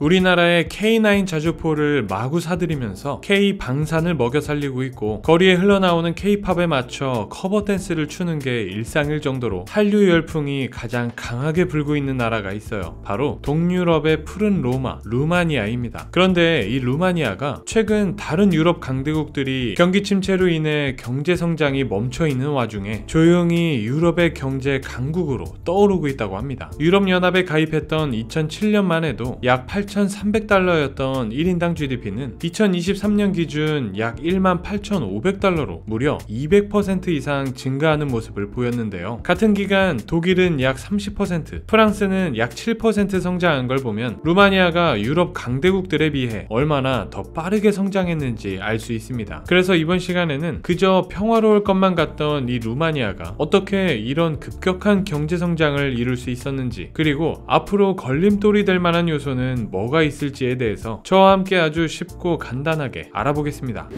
우리나라의 K9 자주포를 마구 사들이면서 K 방산을 먹여 살리고 있고 거리에 흘러나오는 K-팝에 맞춰 커버 댄스를 추는 게 일상일 정도로 한류 열풍이 가장 강하게 불고 있는 나라가 있어요. 바로 동유럽의 푸른 로마, 루마니아입니다. 그런데 이 루마니아가 최근 다른 유럽 강대국들이 경기 침체로 인해 경제 성장이 멈춰 있는 와중에 조용히 유럽의 경제 강국으로 떠오르고 있다고 합니다. 유럽 연합에 가입했던 2007년만 해도 약8 8,300달러였던 1인당 GDP는 2023년 기준 약 18,500달러로 무려 200% 이상 증가하는 모습을 보였는데요. 같은 기간 독일은 약 30%, 프랑스는 약 7% 성장한 걸 보면 루마니아가 유럽 강대국들에 비해 얼마나 더 빠르게 성장했는지 알 수 있습니다. 그래서 이번 시간에는 그저 평화로울 것만 같던 이 루마니아가 어떻게 이런 급격한 경제 성장을 이룰 수 있었는지 그리고 앞으로 걸림돌이 될 만한 요소는 뭐가 있을지에 대해서 저와 함께 아주 쉽고 간단하게 알아보겠습니다.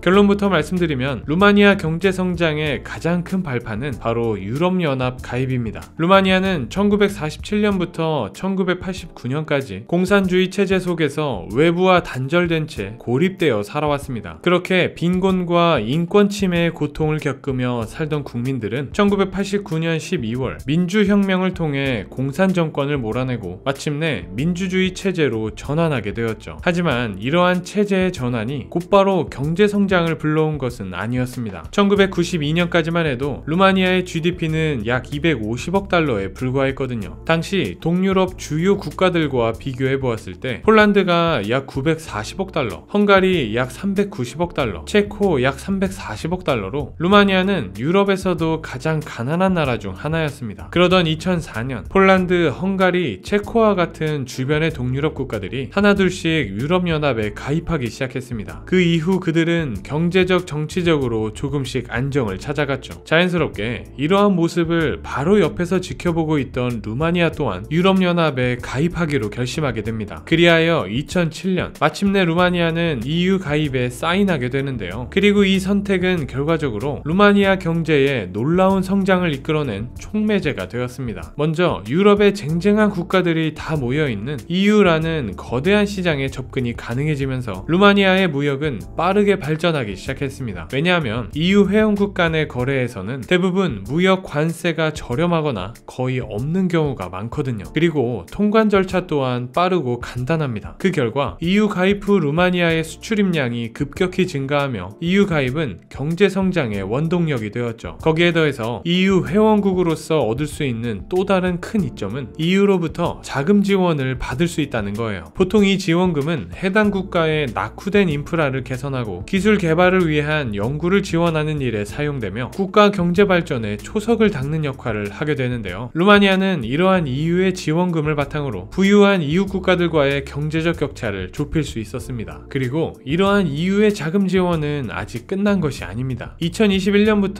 결론부터 말씀드리면 루마니아 경제 성장의 가장 큰 발판은 바로 유럽연합 가입입니다. 루마니아는 1947년부터 1989년까지 공산주의 체제 속에서 외부와 단절된 채 고립되어 살아왔습니다. 그렇게 빈곤과 인권 침해의 고통을 겪으며 살던 국민들은 1989년 12월 민주혁명을 통해 공산 정권을 몰아내고 마침내 민주주의 체제 체제로 전환하게 되었죠. 하지만 이러한 체제의 전환이 곧바로 경제 성장을 불러온 것은 아니었습니다. 1992년까지만 해도 루마니아의 GDP는 약 250억 달러에 불과했거든요. 당시 동유럽 주요 국가들과 비교해 보았을 때 폴란드가 약 940억 달러, 헝가리 약 390억 달러, 체코 약 340억 달러로 루마니아는 유럽에서도 가장 가난한 나라 중 하나였습니다. 그러던 2004년 폴란드, 헝가리, 체코와 같은 주변의 동유럽 유럽 국가들이 하나둘씩 유럽연합에 가입하기 시작했습니다. 그 이후 그들은 경제적, 정치적으로 조금씩 안정을 찾아갔죠. 자연스럽게 이러한 모습을 바로 옆에서 지켜보고 있던 루마니아 또한 유럽연합에 가입하기로 결심하게 됩니다. 그리하여 2007년 마침내 루마니아는 EU 가입에 사인하게 되는데요. 그리고 이 선택은 결과적으로 루마니아 경제에 놀라운 성장을 이끌어낸 촉매제가 되었습니다. 먼저 유럽의 쟁쟁한 국가들이 다 모여있는 EU라는 루마니아는 거대한 시장에 접근이 가능해지면서 루마니아의 무역은 빠르게 발전하기 시작했습니다. 왜냐하면 EU 회원국 간의 거래에서는 대부분 무역 관세가 저렴하거나 거의 없는 경우가 많거든요. 그리고 통관 절차 또한 빠르고 간단합니다. 그 결과 EU 가입 후 루마니아의 수출입량이 급격히 증가하며 EU 가입은 경제 성장의 원동력이 되었죠. 거기에 더해서 EU 회원국으로서 얻을 수 있는 또 다른 큰 이점은 EU로부터 자금 지원을 받을 수 있다는 있다는 거예요. 보통 이 지원금은 해당 국가의 낙후된 인프라를 개선하고 기술 개발을 위한 연구를 지원하는 일에 사용되며 국가 경제 발전에 초석을 닦는 역할을 하게 되는데요. 루마니아는 이러한 EU의 지원금을 바탕으로 부유한 EU 국가들과의 경제적 격차를 좁힐 수 있었습니다. 그리고 이러한 EU의 자금 지원은 아직 끝난 것이 아닙니다. 2021년부터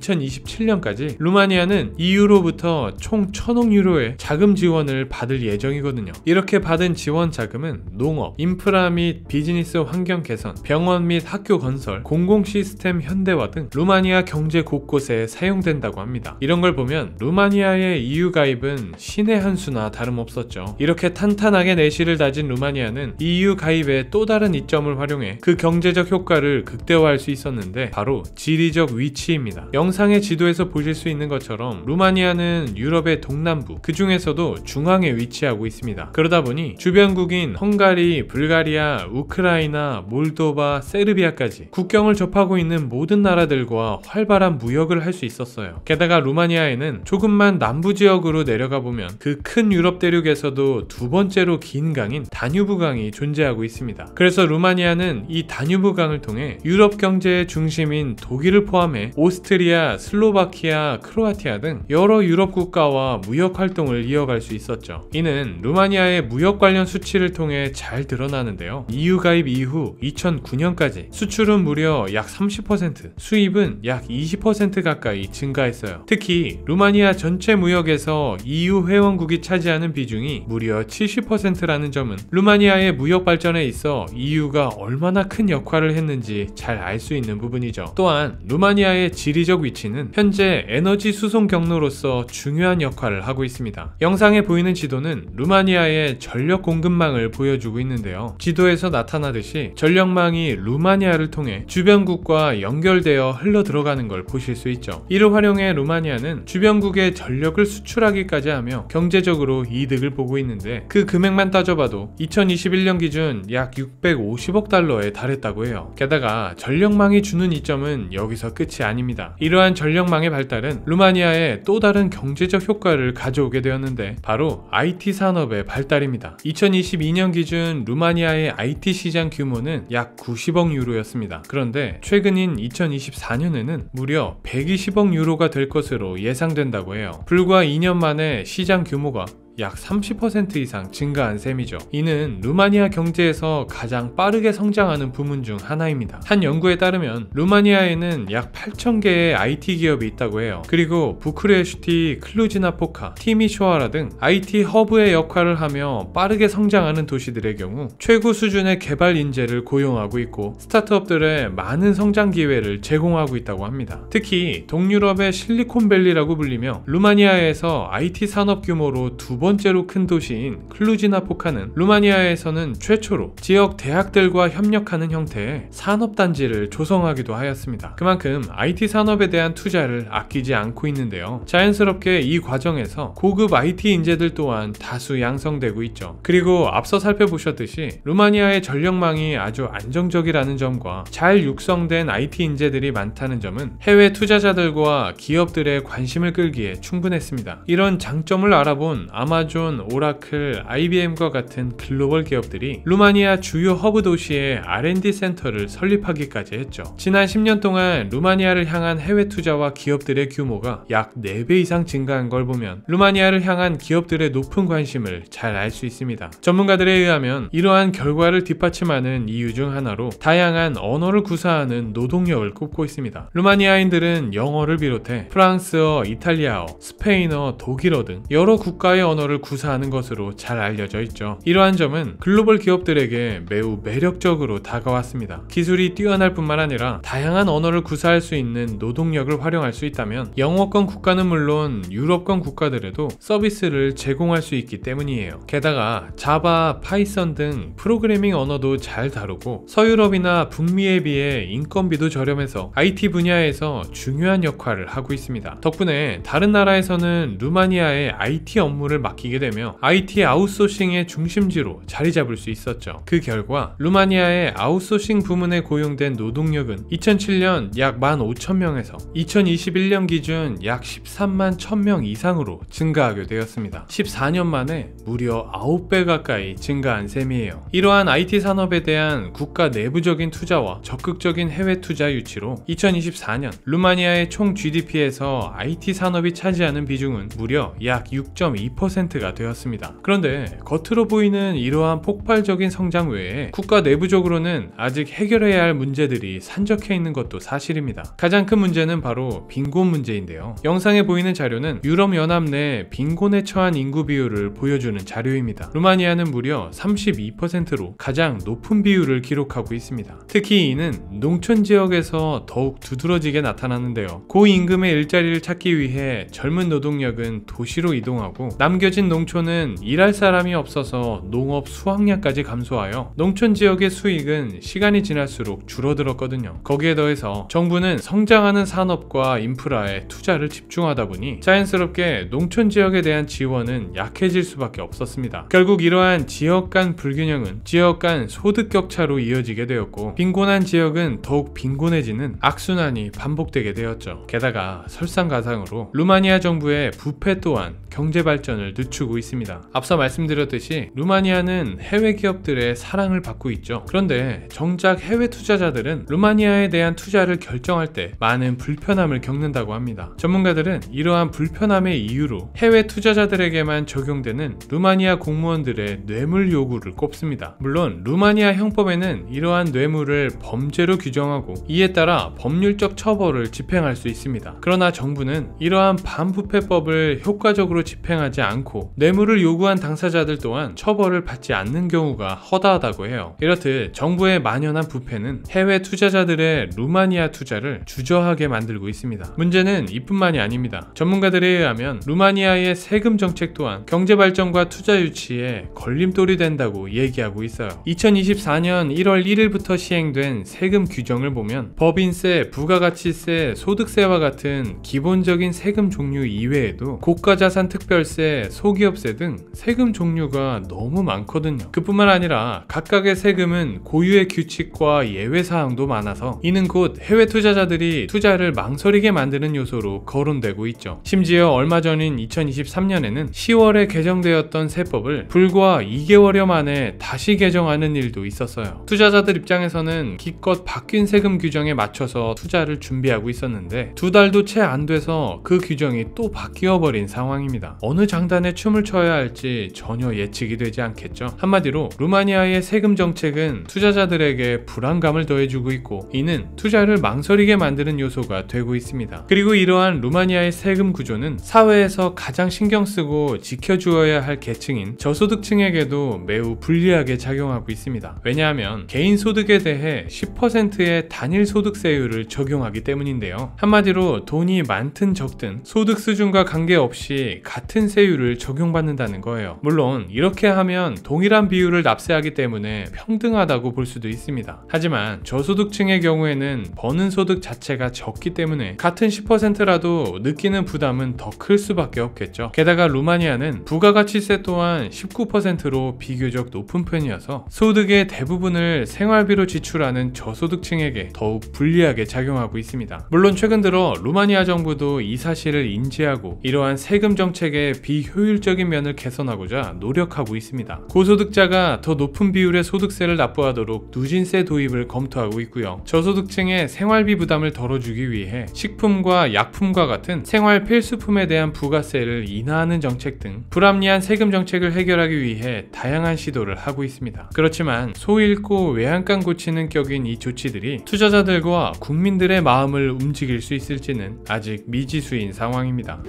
2027년까지 루마니아는 EU로부터 총 1,000억 유로의 자금 지원을 받을 예정이거든요. 이렇게 받은 관련된 지원 자금은 농업, 인프라 및 비즈니스 환경 개선, 병원 및 학교 건설, 공공 시스템 현대화 등 루마니아 경제 곳곳에 사용된다고 합니다. 이런 걸 보면 루마니아의 EU 가입은 신의 한 수나 다름없었죠. 이렇게 탄탄하게 내실을 다진 루마니아는 EU 가입의 또 다른 이점을 활용해 그 경제적 효과를 극대화할 수 있었는데 바로 지리적 위치입니다. 영상의 지도에서 보실 수 있는 것처럼 루마니아는 유럽의 동남부 그 중에서도 중앙에 위치하고 있습니다. 그러다 보니 주변국인 헝가리, 불가리아, 우크라이나, 몰도바, 세르비아까지 국경을 접하고 있는 모든 나라들과 활발한 무역을 할 수 있었어요. 게다가 루마니아에는 조금만 남부 지역으로 내려가 보면 그 큰 유럽 대륙에서도 두 번째로 긴 강인 다뉴브강이 존재하고 있습니다. 그래서 루마니아는 이 다뉴브강을 통해 유럽 경제의 중심인 독일을 포함해 오스트리아, 슬로바키아, 크로아티아 등 여러 유럽 국가와 무역 활동을 이어갈 수 있었죠. 이는 루마니아의 무역 관련 수치를 통해 잘 드러나는데요. EU 가입 이후 2009년까지 수출은 무려 약 30%, 수입은 약 20% 가까이 증가했어요. 특히 루마니아 전체 무역에서 EU 회원국이 차지하는 비중이 무려 70%라는 점은 루마니아의 무역 발전에 있어 EU가 얼마나 큰 역할을 했는지 잘 알 수 있는 부분이죠. 또한 루마니아의 지리적 위치는 현재 에너지 수송 경로로서 중요한 역할을 하고 있습니다. 영상에 보이는 지도는 루마니아의 전력 전력 공급망을 보여주고 있는데요. 지도에서 나타나듯이 전력망이 루마니아를 통해 주변국과 연결되어 흘러 들어가는 걸 보실 수 있죠. 이를 활용해 루마니아는 주변국의 전력을 수출하기까지 하며 경제적으로 이득을 보고 있는데 그 금액만 따져봐도 2021년 기준 약 650억 달러에 달했다고 해요. 게다가 전력망이 주는 이점은 여기서 끝이 아닙니다. 이러한 전력망의 발달은 루마니아에 또 다른 경제적 효과를 가져오게 되었는데 바로 IT 산업의 발달입니다. 2022년 기준 루마니아의 IT 시장 규모는 약 90억 유로였습니다. 그런데 최근인 2024년에는 무려 120억 유로가 될 것으로 예상된다고 해요. 불과 2년 만에 시장 규모가 약30% 이상 증가한 셈이죠. 이는 루마니아 경제에서 가장 빠르게 성장하는 부문 중 하나입니다. 한 연구에 따르면 루마니아에는 약 8,000개의 IT 기업이 있다고 해요. 그리고 부크레슈티, 클루지나 포카, 티미쇼아라 등 IT 허브의 역할을 하며 빠르게 성장하는 도시들의 경우 최고 수준의 개발 인재를 고용하고 있고 스타트업들의 많은 성장 기회를 제공하고 있다고 합니다. 특히 동유럽의 실리콘밸리라고 불리며 루마니아에서 IT 산업 규모로 두번 번째로 큰 도시인 클루지나포카는 루마니아에서는 최초로 지역 대학들과 협력하는 형태의 산업단지를 조성하기도 하였습니다. 그만큼 IT 산업에 대한 투자를 아끼지 않고 있는데요. 자연스럽게 이 과정에서 고급 IT 인재들 또한 다수 양성되고 있죠. 그리고 앞서 살펴보셨듯이 루마니아의 전력망이 아주 안정적이라는 점과 잘 육성된 IT 인재들이 많다는 점은 해외 투자자들과 기업들의 관심을 끌기에 충분했습니다. 이런 장점을 알아본 아마 아마존, 오라클, IBM과 같은 글로벌 기업들이 루마니아 주요 허브 도시에 R&D 센터를 설립하기까지 했죠. 지난 10년 동안 루마니아를 향한 해외 투자와 기업들의 규모가 약 4배 이상 증가한 걸 보면 루마니아를 향한 기업들의 높은 관심을 잘 알 수 있습니다. 전문가들에 의하면 이러한 결과를 뒷받침하는 이유 중 하나로 다양한 언어를 구사하는 노동력을 꼽고 있습니다. 루마니아인들은 영어를 비롯해 프랑스어, 이탈리아어, 스페인어, 독일어 등 여러 국가의 언어 언어를 구사하는 것으로 잘 알려져 있죠. 이러한 점은 글로벌 기업들에게 매우 매력적으로 다가왔습니다. 기술이 뛰어날 뿐만 아니라 다양한 언어를 구사할 수 있는 노동력을 활용할 수 있다면 영어권 국가는 물론 유럽권 국가들에도 서비스를 제공할 수 있기 때문이에요. 게다가 자바, 파이썬 등 프로그래밍 언어도 잘 다루고 서유럽이나 북미에 비해 인건비도 저렴해서 IT 분야에서 중요한 역할을 하고 있습니다. 덕분에 다른 나라에서는 루마니아의 IT 업무를 맡기게 되며 IT 아웃소싱의 중심지로 자리 잡을 수 있었죠. 그 결과 루마니아의 아웃소싱 부문에 고용된 노동력은 2007년 약 15,000명에서 2021년 기준 약 13만 1,000명 이상으로 증가하게 되었습니다. 14년 만에 무려 9배 가까이 증가한 셈이에요. 이러한 IT 산업에 대한 국가 내부적인 투자와 적극적인 해외 투자 유치로 2024년 루마니아의 총 GDP에서 IT 산업이 차지하는 비중은 무려 약6.2% 1가 되었습니다. 그런데 겉으로 보이는 이러한 폭발적인 성장 외에 국가 내부적으로는 아직 해결해야 할 문제들이 산적해 있는 것도 사실입니다. 가장 큰 문제는 바로 빈곤 문제인데요. 영상에 보이는 자료는 유럽연합 내 빈곤에 처한 인구 비율을 보여주는 자료입니다. 루마니아는 무려 32%로 가장 높은 비율을 기록하고 있습니다. 특히 이는 농촌 지역에서 더욱 두드러지게 나타나는데요. 고임금의 일자리를 찾기 위해 젊은 노동력은 도시로 이동하고 남겨 격해진 농촌은 일할 사람이 없어서 농업 수확량까지 감소하여 농촌 지역의 수익은 시간이 지날수록 줄어들었거든요. 거기에 더해서 정부는 성장하는 산업과 인프라에 투자를 집중하다 보니 자연스럽게 농촌 지역에 대한 지원은 약해질 수밖에 없었습니다. 결국 이러한 지역 간 불균형은 지역 간 소득 격차로 이어지게 되었고 빈곤한 지역은 더욱 빈곤해지는 악순환이 반복되게 되었죠. 게다가 설상가상으로 루마니아 정부의 부패 또한 경제 발전을 늦추고 있습니다. 앞서 말씀드렸듯이 루마니아는 해외 기업들의 사랑을 받고 있죠. 그런데 정작 해외 투자자들은 루마니아에 대한 투자를 결정할 때 많은 불편함을 겪는다고 합니다. 전문가들은 이러한 불편함의 이유로 해외 투자자들에게만 적용되는 루마니아 공무원들의 뇌물 요구를 꼽습니다. 물론 루마니아 형법에는 이러한 뇌물을 범죄로 규정하고 이에 따라 법률적 처벌을 집행할 수 있습니다. 그러나 정부는 이러한 반부패법을 효과적으로 집행하지 않고 않고 뇌물을 요구한 당사자들 또한 처벌을 받지 않는 경우가 허다하다고 해요. 이렇듯 정부의 만연한 부패는 해외 투자자들의 루마니아 투자를 주저하게 만들고 있습니다. 문제는 이뿐만이 아닙니다. 전문가들에 의하면 루마니아의 세금 정책 또한 경제 발전과 투자 유치에 걸림돌이 된다고 얘기하고 있어요. 2024년 1월 1일부터 시행된 세금 규정을 보면 법인세, 부가가치세, 소득세와 같은 기본적인 세금 종류 이외에도 고가자산 특별세, 소기업세 등 세금 종류가 너무 많거든요. 그뿐만 아니라 각각의 세금은 고유의 규칙과 예외 사항도 많아서 이는 곧 해외 투자자들이 투자를 망설이게 만드는 요소로 거론되고 있죠. 심지어 얼마 전인 2023년에는 10월에 개정되었던 세법을 불과 2개월여 만에 다시 개정하는 일도 있었어요. 투자자들 입장에서는 기껏 바뀐 세금 규정에 맞춰서 투자를 준비하고 있었는데 두 달도 채 안 돼서 그 규정이 또 바뀌어 버린 상황입니다. 어느 장단 시간에 춤을 춰야 할지 전혀 예측이 되지 않겠죠. 한마디로 루마니아의 세금 정책은 투자자들에게 불안감을 더해주고 있고 이는 투자를 망설이게 만드는 요소가 되고 있습니다. 그리고 이러한 루마니아의 세금 구조는 사회에서 가장 신경 쓰고 지켜주어야 할 계층인 저소득층에게도 매우 불리하게 작용하고 있습니다. 왜냐하면 개인 소득에 대해 10%의 단일 소득세율을 적용하기 때문인데요. 한마디로 돈이 많든 적든 소득 수준과 관계없이 같은 세율을 비율을 적용받는다는 거예요. 물론 이렇게 하면 동일한 비율을 납세하기 때문에 평등하다고 볼 수도 있습니다. 하지만 저소득층의 경우에는 버는 소득 자체가 적기 때문에 같은 10%라도 느끼는 부담은 더 클 수밖에 없겠죠. 게다가 루마니아는 부가가치세 또한 19%로 비교적 높은 편이어서 소득의 대부분을 생활비로 지출하는 저소득층에게 더욱 불리하게 작용하고 있습니다. 물론 최근 들어 루마니아 정부도 이 사실을 인지하고 이러한 세금 정책의 비효율 효율적인 면을 개선하고자 노력하고 있습니다. 고소득자가 더 높은 비율의 소득세를 납부하도록 누진세 도입을 검토하고 있고요. 저소득층의 생활비 부담을 덜어주기 위해 식품과 약품과 같은 생활 필수품에 대한 부가세를 인하하는 정책 등 불합리한 세금 정책을 해결하기 위해 다양한 시도를 하고 있습니다. 그렇지만 소잃고 외양간 고치는 격인 이 조치들이 투자자들과 국민들의 마음을 움직일 수 있을지는 아직 미지수인 상황입니다.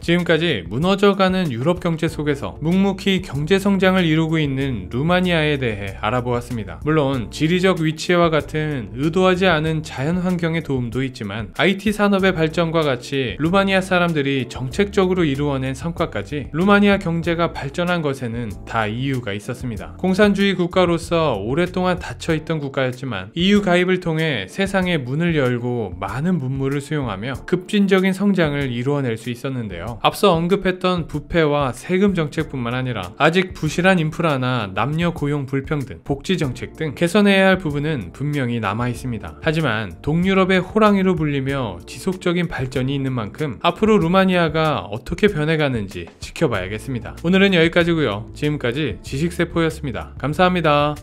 지금까지 무너져가는 유럽 경제 속에서 묵묵히 경제 성장을 이루고 있는 루마니아에 대해 알아보았습니다. 물론 지리적 위치와 같은 의도하지 않은 자연 환경의 도움도 있지만 IT 산업의 발전과 같이 루마니아 사람들이 정책적으로 이루어낸 성과까지 루마니아 경제가 발전한 것에는 다 이유가 있었습니다. 공산주의 국가로서 오랫동안 닫혀있던 국가였지만 EU 가입을 통해 세상의 문을 열고 많은 문물을 수용하며 급진적인 성장을 이루어낼 수 있었는데요. 앞서 언급했던 부패 화폐와 세금 정책뿐만 아니라 아직 부실한 인프라나 남녀 고용 불평등, 복지 정책 등 개선해야 할 부분은 분명히 남아 있습니다. 하지만 동유럽의 호랑이로 불리며 지속적인 발전이 있는 만큼 앞으로 루마니아가 어떻게 변해가는지 지켜봐야겠습니다. 오늘은 여기까지고요. 지금까지 지식세포였습니다. 감사합니다.